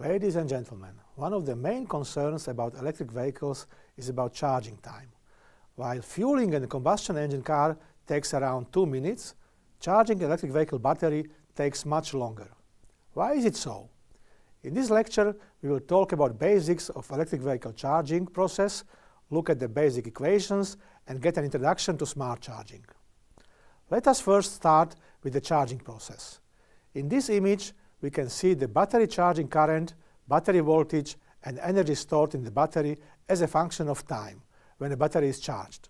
Ladies and gentlemen, one of the main concerns about electric vehicles is about charging time. While fueling a combustion engine car takes around two minutes, charging electric vehicle battery takes much longer. Why is it so? In this lecture, we will talk about basics of electric vehicle charging process, look at the basic equations, and get an introduction to smart charging. Let us first start with the charging process. In this image, we can see the battery charging current, battery voltage, and energy stored in the battery as a function of time when a battery is charged.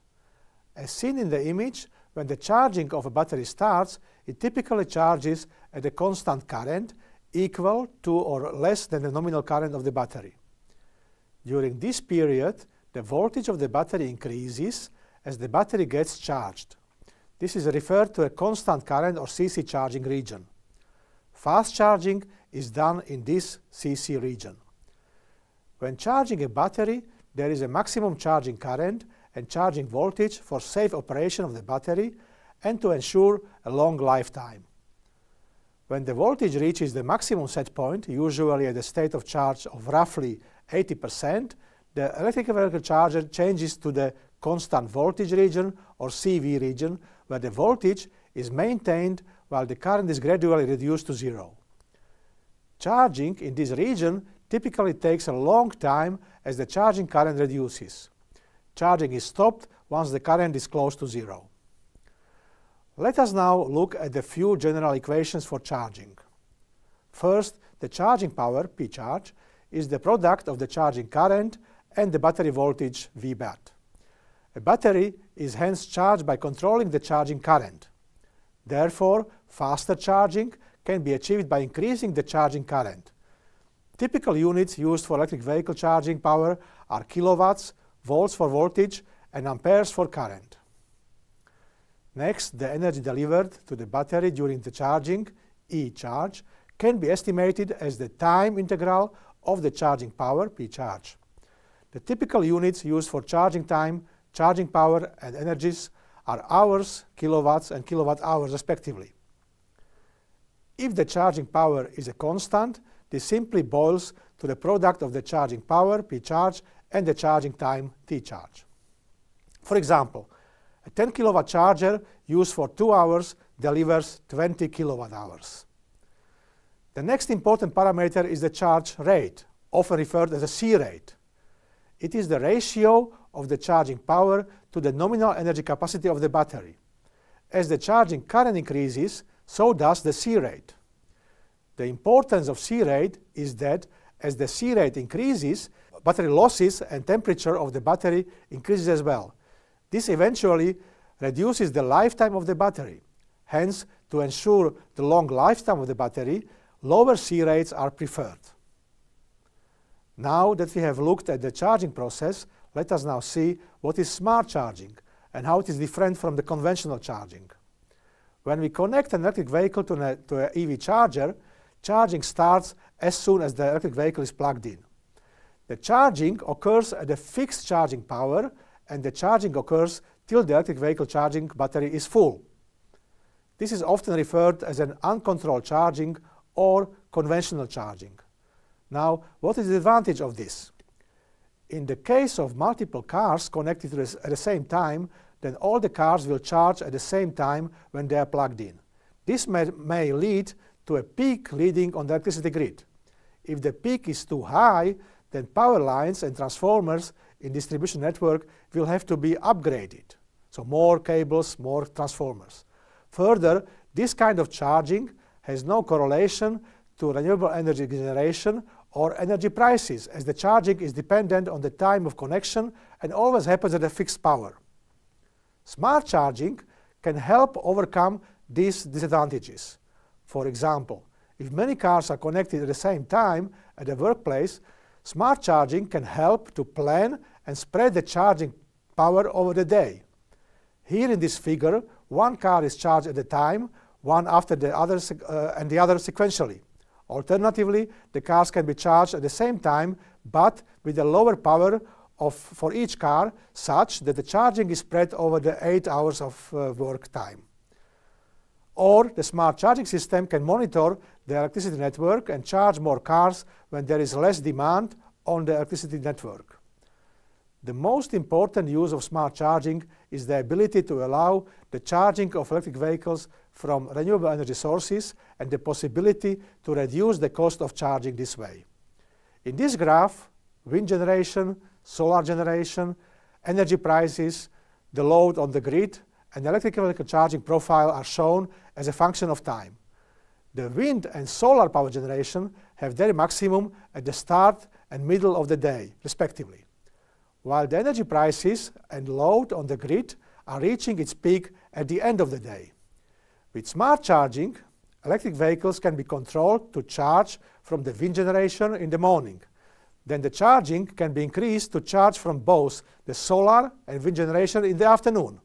As seen in the image, when the charging of a battery starts, it typically charges at a constant current equal to or less than the nominal current of the battery. During this period, the voltage of the battery increases as the battery gets charged. This is referred to a constant current or CC charging region. Fast charging is done in this CC region. When charging a battery, there is a maximum charging current and charging voltage for safe operation of the battery and to ensure a long lifetime. When the voltage reaches the maximum set point, usually at a state of charge of roughly 80%, the electric vehicle charger changes to the constant voltage region or CV region, where the voltage is maintained while the current is gradually reduced to zero. Charging in this region typically takes a long time as the charging current reduces. Charging is stopped once the current is close to zero. Let us now look at the few general equations for charging. First, the charging power, P charge, is the product of the charging current and the battery voltage, VBAT. A battery is hence charged by controlling the charging current. Therefore, faster charging can be achieved by increasing the charging current. Typical units used for electric vehicle charging power are kilowatts, volts for voltage, and amperes for current. Next, the energy delivered to the battery during the charging, E-charge, can be estimated as the time integral of the charging power, P-charge. The typical units used for charging time, charging power, and energies are hours, kilowatts, and kilowatt hours respectively. If the charging power is a constant, this simply boils to the product of the charging power, P charge, and the charging time, T charge. For example, a 10 kilowatt charger used for 2 hours delivers 20 kilowatt hours. The next important parameter is the charge rate, often referred as a C rate. It is the ratio of the charging power to the nominal energy capacity of the battery. As the charging current increases, so does the C rate. The importance of C rate is that as the C rate increases, battery losses and temperature of the battery increases as well. This eventually reduces the lifetime of the battery. Hence, to ensure the long lifetime of the battery, lower C rates are preferred. Now that we have looked at the charging process, let us now see what is smart charging and how it is different from the conventional charging. When we connect an electric vehicle to an, to an EV charger, charging starts as soon as the electric vehicle is plugged in. The charging occurs at a fixed charging power, and the charging occurs till the electric vehicle charging battery is full. This is often referred as an uncontrolled charging or conventional charging. Now, what is the advantage of this? In the case of multiple cars connected at the same time, then all the cars will charge at the same time when they are plugged in. This may, may lead to a peak leading on the electricity grid. If the peak is too high, then power lines and transformers in distribution network will have to be upgraded. So more cables, more transformers. Further, this kind of charging has no correlation to renewable energy generation or energy prices, as the charging is dependent on the time of connection and always happens at a fixed power. Smart charging can help overcome these disadvantages. For example, if many cars are connected at the same time at a workplace, smart charging can help to plan and spread the charging power over the day. Here in this figure, one car is charged at a time, one after the other uh, and the other sequentially. Alternatively, the cars can be charged at the same time, but with a lower power of, for each car, such that the charging is spread over the eight hours of uh, work time. Or the smart charging system can monitor the electricity network and charge more cars when there is less demand on the electricity network. The most important use of smart charging is the ability to allow the charging of electric vehicles from renewable energy sources and the possibility to reduce the cost of charging this way. In this graph, wind generation, solar generation, energy prices, the load on the grid, and electric vehicle charging profile are shown as a function of time. The wind and solar power generation have their maximum at the start and middle of the day, respectively while the energy prices and load on the grid are reaching its peak at the end of the day. With smart charging, electric vehicles can be controlled to charge from the wind generation in the morning. Then the charging can be increased to charge from both the solar and wind generation in the afternoon.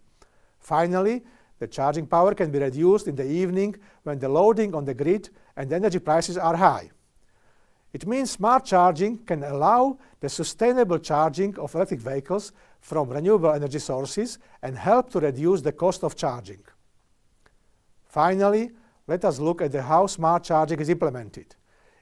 Finally, the charging power can be reduced in the evening when the loading on the grid and energy prices are high. It means smart charging can allow the sustainable charging of electric vehicles from renewable energy sources and help to reduce the cost of charging. Finally, let us look at how smart charging is implemented.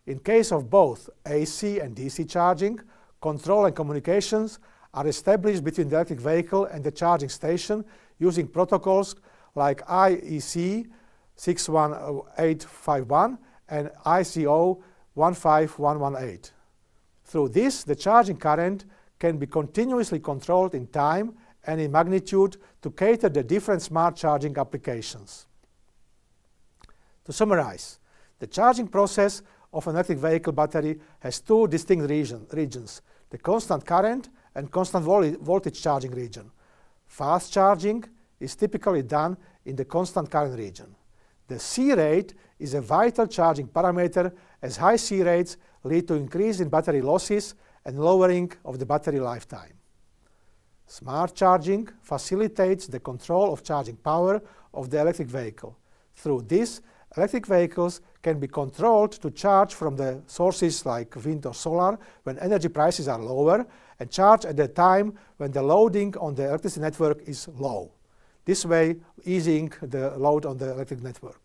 In case of both AC and DC charging, control and communications are established between the electric vehicle and the charging station using protocols like IEC 61851 and ICO 15118. Through this, the charging current can be continuously controlled in time and in magnitude to cater the different smart charging applications. To summarize, the charging process of an electric vehicle battery has two distinct region, regions, the constant current and constant vol voltage charging region. Fast charging is typically done in the constant current region. The C rate is a vital charging parameter as high C rates lead to increase in battery losses and lowering of the battery lifetime. Smart charging facilitates the control of charging power of the electric vehicle. Through this, electric vehicles can be controlled to charge from the sources like wind or solar when energy prices are lower and charge at the time when the loading on the electricity network is low. This way, easing the load on the electric network.